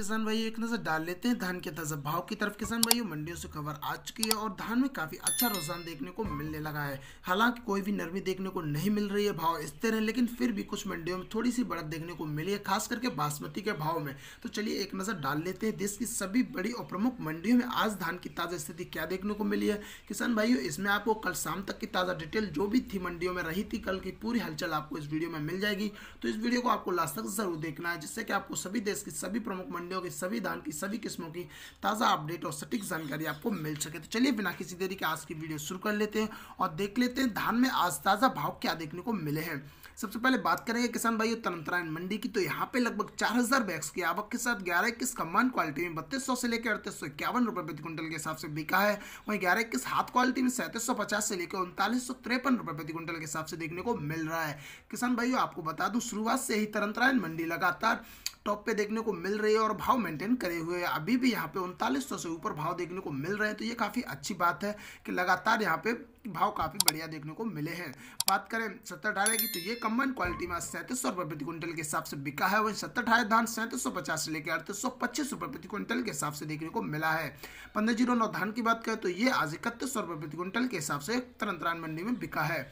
किसान भाई एक नज़र डाल लेते हैं धान के ताज़ा भाव की तरफ किसान भाई मंडियों से खबर आ चुकी है और धान में काफ़ी अच्छा रुझान देखने को मिलने लगा है हालांकि कोई भी नरमी देखने को नहीं मिल रही है भाव स्थिर है लेकिन फिर भी कुछ मंडियों में थोड़ी सी बढ़त देखने को मिली है खास करके बासमती के भाव में तो चलिए एक नज़र डाल लेते हैं देश की सभी बड़ी और प्रमुख मंडियों में आज धान की ताज़ा स्थिति क्या देखने को मिली है किसान भाइयों इसमें आपको कल शाम तक की ताज़ा डिटेल जो भी थी मंडियों में रही थी कल की पूरी हलचल आपको इस वीडियो में मिल जाएगी तो इस वीडियो को आपको लास्ट तक जरूर देखना है जिससे कि आपको सभी देश की सभी प्रमुख मंडियों मूल्यों के सभी धान की सभी किस्मों की ताज़ा अपडेट और सटीक जानकारी आपको मिल सके तो चलिए बिना किसी देरी के आज की वीडियो शुरू कर लेते हैं और देख लेते हैं धान में आज ताज़ा भाव क्या देखने को मिले हैं सबसे पहले बात करेंगे किसान भाई तरनतरायण मंडी की तो यहाँ पे लगभग चार हज़ार बैग्स की आवक के साथ ग्यारह इक्कीस कमान क्वालिटी में बत्तीस सौ से लेकर अड़तीस सौ इक्यावन रुपये प्रति क्विंटल के हिसाब से बिका है वहीं ग्यारह इक्कीस हाथ क्वालिटी में सैंतीस सौ पचास से लेकर उनतालीस सौ तिरपन रुपये प्रति क्विंटल के हिसाब से देखने को मिल रहा है किसान भाइयों आपको बता दूँ शुरुआत से ही तरनतरायण मंडी लगातार टॉप पे देखने को मिल रही है और भाव मेंटेन करे हुए हैं अभी भी यहाँ पे उनतालीस से ऊपर भाव देखने को मिल रहे हैं तो ये काफ़ी अच्छी बात है कि लगातार यहाँ पे भाव काफ़ी बढ़िया देखने को मिले हैं बात करें सत्तर अठारह की तो ये कम्बाइन क्वालिटी में सैंतीस सौ रुपये प्रति क्विंटल के हिसाब से बिका है वहीं सत्तर अठारह धान सैंतीस सौ पचास से लेकर अड़तीस सौ पच्चीस रुपये प्रति क्विंटल के हिसाब से देखने को मिला है पंद्रह जीरो नौ धान की बात करें तो ये आज इकतीस सौ रुपये प्रति क्विंटल के हिसाब से तरन मंडी में बिका है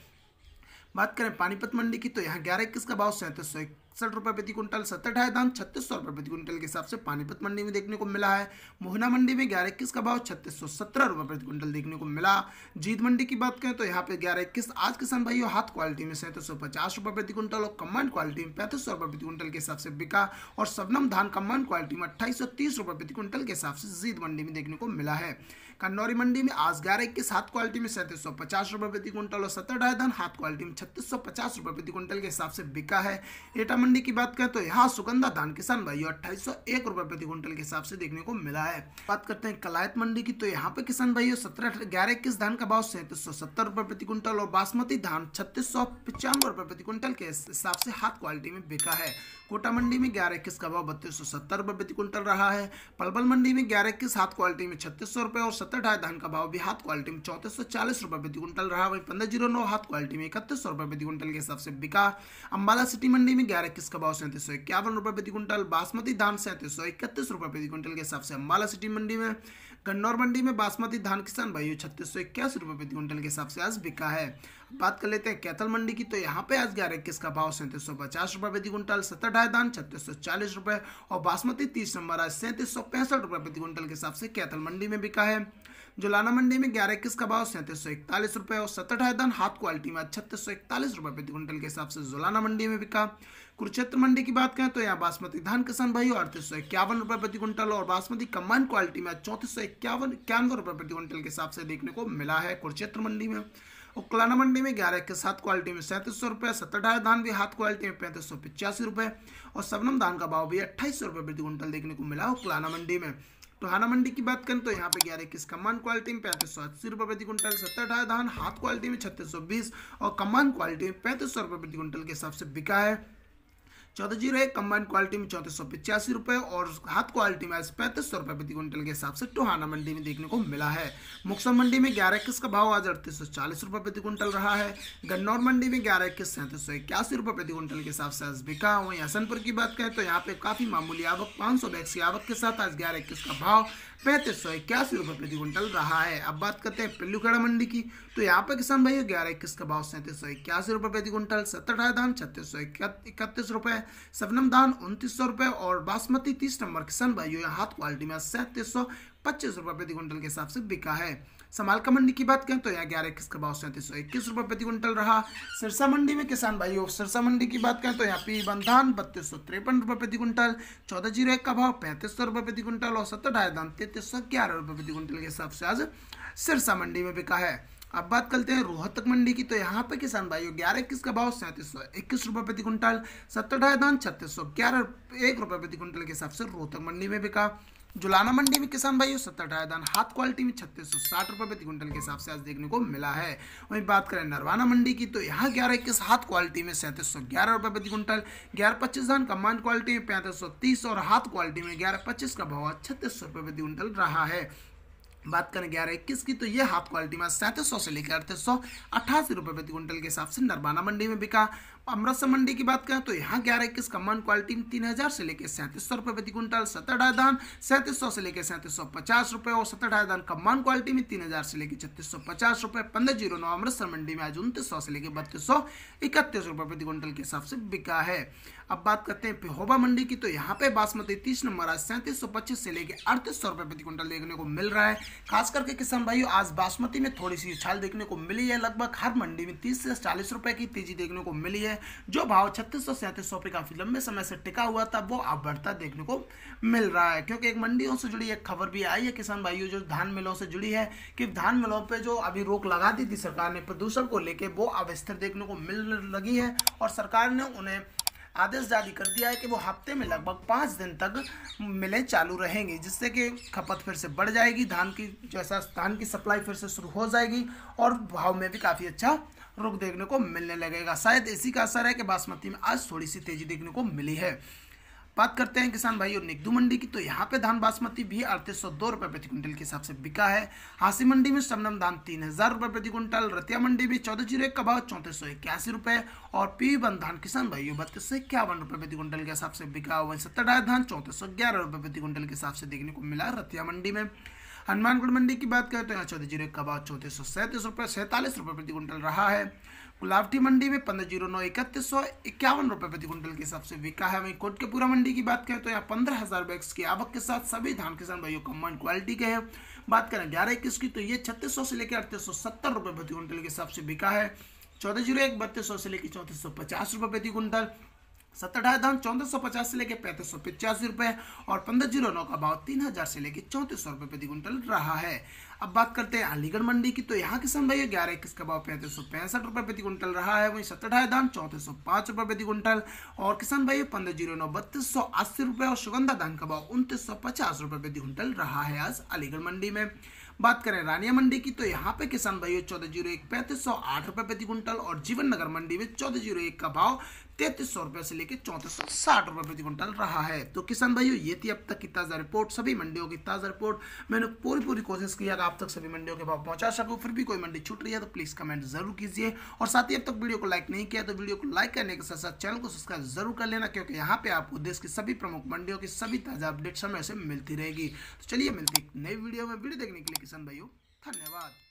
बात करें पानीपत मंडी की तो यहाँ ग्यारह इक्कीस का भाव सैंतीस सौ सड़सठ रुपये प्रति क्विंटल सत्तर है दाम छत्तीस सौ रुपये प्रति क्विंटल के हिसाब से पानीपत मंडी में देखने को मिला है मोहना मंडी में ग्यारह इक्कीस का भाव छत्तीस सौ सत्रह रुपये प्रति क्विंटल देखने को मिला जीत मंडी की बात करें तो यहाँ पे ग्यारह इक्कीस आज किसान भाई हाथ क्वालिटी में सैंतीस तो सौ पचास रुपये प्रति क्विंटल और कम्बाइंड क्वालिटी में पैंतीस सौ रुपये प्रति क्विंटल के हिसाब से बिका और सबनम धान कम्बाइंड क्वालिटी में अट्ठाईस सौ तीस रुपये प्रति क्विंटल के हिसाब से जीत मंडी में देखने को मिला है कन्नौरी मंडी में आज ग्यारह इक्कीस हाथ क्वालिटी में सैंतीस सौ पचास रुपये प्रति क्विंटल और सत्तर ढाई धान हाथ क्वालिटी में छत्तीस सौ पचास रुपये प्रति क्विंटल के हिसाब से बिका है एटा मंडी की बात करें तो यहाँ सुगंधा धान किसान भाई अट्ठाईस सौ एक रुपए प्रति क्विंटल के हिसाब से देखने को मिला है बात करते हैं कलायत मंडी की तो यहाँ पे किसान भाई सत्रह ग्यारह इक्कीस धान का भाव सैंतीस सौ सत्तर रुपए प्रति क्विंटल और बासमती धान छत्तीस सौ पचानवे रुपए प्रति क्विंटल के हिसाब से हाथ क्वालिटी में बिका है कोटा मंडी में ग्यारह इक्कीस का भाव बत्तीस सौ सत्तर रुपए प्रति क्विंटल रहा है पलबल मंडी में ग्यारह इक्कीस हाथ क्वालिटी में छत्तीस सौ रुपए और सत्तर ढाई धान का भाव भी हाथ क्वालिटी में चौतीस सौ चालीस रुपए प्रति क्विंटल रहा वही पंद्रह जीरो नौ हाथ क्वालिटी में इकतीस सौ रुपए प्रति क्विंटल के हिसाब से बिका अंबाला सिटी मंडी में ग्यारह किसका भाव सैंतीस सौ इक्यावन रुपये प्रति क्विंटल बासमती धान सैंतीस सौ इकतीस रुपये प्रति क्विंटल के हिसाब से अम्बाला सिटी मंडी में गन्नौर मंडी में बासमती धान किसान भाई छत्तीस सौ इक्यासी रुपये प्रति क्विंटल के हिसाब से आज बिका है बात कर लेते हैं कैथल मंडी की तो यहाँ पे आज ग्यारह इक्कीस का भाव सैंतीस सौ पचास रुपये प्रति क्विंटल सत्तर ढाई धान छत्तीस सौ चालीस रुपये और बासमती तीस नंबर आज सैंतीस सौ पैंसठ रुपये प्रति क्विंटल के हिसाब से कैथल मंडी में बिका है जुलाना मंडी में ग्यारह इक्कीस का भाव सैंतीस सौ इकतालीस रुपए और सत्तर अठाईदान हाथ क्वालिटी में छत्तीस सौ इकतालीस रुपए प्रति क्विंटल के हिसाब से जुलाना मंडी में बिका कुरुक्षेत्र मंडी की बात करें तो यहाँ बासमती धान किसान भाई अड़तीस सौ इक्यावन रुपए प्रति क्विंटल और बासमती कम्बाइन क्वालिटी में चौंतीस सौ इक्यावन इक्यानवे रुपए प्रति क्विंटल के हिसाब से देखने को मिला है कुरुक्षेत्र मंडी में और कलाना मंडी में ग्यारह के साथ क्वालिटी में सैंतीस सौ रुपये सत्तर धान भी हाथ क्वालिटी में पैंतीस सौ पिचासी रुपए और सबनम धान का भाव भी अट्ठाईस सौ रुपये प्रति क्विंटल देखने को मिला और कलाना मंडी में तो हाना मंडी की बात करें तो यहाँ पे ग्यारह इक्कीस कमान क्वालिटी में पैंतीस सौ अस्सी रुपये प्रति क्विंटल सत्तर अठारह धान हाथ क्वालिटी में छत्तीस सौ बीस और कमान क्वालिटी में पैंतीस सौ रुपये प्रति क्विंटल के हिसाब से बिका है चौदह जीरो एक कंबाइन क्वालिटी में चौतीस सौ पिचासी रुपए और हाथ क्वालिटी में आज पैंतीस सौ रुपए प्रति क्विंटल के हिसाब से टोहाना मंडी में देखने को मिला है मुक्सम मंडी में ग्यारह इक्कीस का भाव आज अड़तीस सौ चालीस रुपए प्रति क्विंटल रहा है गन्नौर मंडी में ग्यारह इक्कीस सैंतीस सौ इक्यासी रुपए प्रति क्विंटल के हिसाब से आज बिका वहीं हसनपुर की बात करें तो यहाँ पे काफ़ी मामूली आवक पाँच सौ बैग्स की आवक के साथ आज ग्यारह इक्कीस का भाव पैंतीस सौ इक्यासी रुपये प्रति क्विंटल रहा है अब बात करते हैं पिल्लू खेड़ा मंडी की तो यहाँ पर किसान भाइयों ग्यारह इक्कीस का भाव सैंतीस सौ इक्यासी रुपये प्रति क्विंटल सत्तर धान छत्तीस सौ इकतीस रुपये सबनम धान उनतीस सौ रुपये और बासमती तीस नंबर किसान भाइयों हाथ क्वालिटी में सैंतीस सौ पच्चीस रुपये प्रति क्विंटल के हिसाब से बिका है समाल का मंडी की बात करें तो यहाँ ग्यारह इक्कीस का भाव सैंतीस सौ इक्कीस रुपये प्रति क्विंटल रहा सिरसा मंडी में किसान भाइयों सिरसा मंडी की बात करें तो यहाँ पी बंधान बत्तीस सौ तिरपन रुपये प्रति क्विंटल चौदह जीरो एक का भाव पैंतीस सौ रुपये प्रति क्विंटल और सत्तर ढाई दाम तैतीस सौ ग्यारह रुपये प्रति क्विंटल के हिसाब से आज सिरसा मंडी में बिका है अब बात करते हैं रोहतक मंडी की तो यहाँ पे किसान भाइयों ग्यारह इक्कीस का भाव सैंतीस सौ इक्कीस रुपये प्रति क्विंटल सत्तर ढाई दान छत्तीस सौ ग्यारह एक रुपये प्रति क्विंटल के हिसाब से रोहतक मंडी में बिका जुलाना मंडी में किसान भाइयों सत्तर अठारह धान हाथ क्वालिटी में छत्तीस सौ साठ रुपए प्रति क्विंटल के हिसाब से आज देखने को मिला है वहीं बात करें नरवाना मंडी की तो यहाँ ग्यारह इक्कीस हाथ क्वालिटी में सैंतीस सौ ग्यारह रुपए प्रति क्विंटल ग्यारह पच्चीस धान कमांड क्वालिटी में पैंतीस सौ तीस और हाथ क्वालिटी में ग्यारह पच्चीस का भाव छत्तीस सौ रुपए प्रति क्विंटल रहा है बात करें ग्यारह इक्कीस की तो ये हाफ क्वालिटी में सैंतीस सौ से लेकर अड़तीस सौ अट्ठासी रुपये प्रति क्विंटल के हिसाब से नरबाना मंडी में बिका अमृतसर मंडी की बात करें तो यहाँ ग्यारह इक्कीस का मन क्वालिटी में तीन हजार से लेकर सैंतीस सौ रुपये प्रति क्विंटल सत्तर ढाई धान सैंतीस सौ से लेकर सैंतीस सौ पचास रुपये और सत्तर ढाई धान मन क्वालिटी में तीन हजार से लेकर छत्तीस सौ पचास रुपये पंद्रह जीरो नौ अमृतसर मंडी में आज उन्तीस सौ से लेकर बत्तीस सौ इकतीस रुपये प्रति क्विंटल के हिसाब से बिका है अब बात करते हैं पिहोबा मंडी की तो यहाँ पे बासमती तीस नंबर आज सैंतीस सौ पच्चीस से लेकर अड़तीस सौ रुपये प्रति क्विंटल देखने को मिल रहा है खास करके किसान भाइयों आज बासमती में थोड़ी सी उछाल देखने को मिली है लगभग हर मंडी में तीस से चालीस रुपये की तेजी देखने को मिली है जो भाव छत्तीस सौ सैंतीस रुपये काफ़ी लंबे समय से टिका हुआ था वो अब बढ़ता देखने को मिल रहा है क्योंकि एक मंडियों से जुड़ी एक खबर भी आई है किसान भाइयों जो धान मिलों से जुड़ी है कि धान मिलों पर जो अभी रोक लगा दी थी सरकार ने प्रदूषण को लेकर वो अब स्थिर देखने को मिल लगी है और सरकार ने उन्हें आदेश जारी कर दिया है कि वो हफ्ते में लगभग पाँच दिन तक मिलें चालू रहेंगी जिससे कि खपत फिर से बढ़ जाएगी धान की जैसा धान की सप्लाई फिर से शुरू हो जाएगी और भाव में भी काफ़ी अच्छा रुख देखने को मिलने लगेगा शायद इसी का असर है कि बासमती में आज थोड़ी सी तेजी देखने को मिली है बात करते हैं किसान भाइयों निगदू मंडी की तो यहाँ पे धान बासमती भी अड़तीस सौ दो रुपये प्रति क्विंटल के हिसाब से बिका है हासी मंडी में शबनम धान तीन हजार रुपये प्रति क्विंटल रतिया मंडी में चौदह जीरो एक का भाव चौंतीस सौ इक्यासी रुपये और पी बन धान किसान भाइयों बत्तीस सौ इक्यावन रुपये प्रति क्विंटल के हिसाब से बिका वहीं सत्तर धान चौंतीस सौ ग्यारह रुपये प्रति क्विंटल के हिसाब से देखने को मिला रतिया मंडी में हनुमानगढ़ मंडी की बात करें तो यहाँ चौदह जीरो एक का भाव चौंतीस सौ सैंतीस रुपये सैंतालीस रुपये प्रति क्विंटल रहा है गुलावटी मंडी में पंद्रह जीरो नौ इकतीस सौ इक्यावन रुपये प्रति क्विंटल के हिसाब से बिका है वहीं कोटकेपुरा मंडी की बात करें तो यहाँ पंद्रह हज़ार बैग्स की आवक के साथ सभी धान किसान भाइयों मन क्वालिटी के हैं बात करें ग्यारह इक्कीस की तो ये छत्तीस सौ से लेकर अड़तीस सौ सत्तर रुपये प्रति क्विंटल के हिसाब से बिका है चौदह जीरो एक बत्तीस सौ से लेकर चौंतीस सौ पचास रुपये प्रति क्विंटल सत्तर ढाई चौदह सौ पचास से लेकर पैंतीस सौ पिचासी रुपए और पंद्रह जीरो नौ का भाव तीन हज़ार से लेकर चौंतीस सौ रुपए प्रति क्विंटल रहा है अब बात करते हैं अलीगढ़ मंडी की तो यहाँ किसान भाई ग्यारह इक्कीस का भाव पैंतीस सौ पैंसठ रुपए प्रति क्विंटल रहा है वहीं सत्तर ढाई दान चौंतीस सौ पांच रुपए प्रति क्विंटल और किसान भाई पंद्रह जीरो नौ बत्तीस सौ अस्सी रुपए और सुगंधा धान का भाव उन्तीस सौ पचास रुपए प्रति क्विंटल रहा है आज अलीगढ़ मंडी में बात करें रानिया मंडी की तो यहाँ पे किसान भाइयों चौदह जीरो एक पैंतीस सौ आठ रुपए प्रति क्विंटल और जीवन नगर मंडी में चौदह जीरो एक का भाव तैतीस सौ रुपये से लेकर चौंतीस सौ साठ रुपये प्रति क्विंटल रहा है तो किसान भाइयों ये थी अब तक की ताज़ा रिपोर्ट सभी मंडियों की ताज़ा रिपोर्ट मैंने पूरी पूरी कोशिश की अगर आप तक सभी मंडियों के भाव पहुंचा सकूँ फिर भी कोई मंडी छूट रही है तो प्लीज़ कमेंट जरूर कीजिए और साथ ही अब तक वीडियो को लाइक नहीं किया तो वीडियो को लाइक करने के साथ साथ चैनल को सब्सक्राइब जरूर कर लेना क्योंकि यहाँ पर आपको देश की सभी प्रमुख मंडियों की सभी ताज़ा अपडेट समय से मिलती रहेगी तो चलिए मिलती नई वीडियो में वीडियो देखने के लिए किसान भाइयों धन्यवाद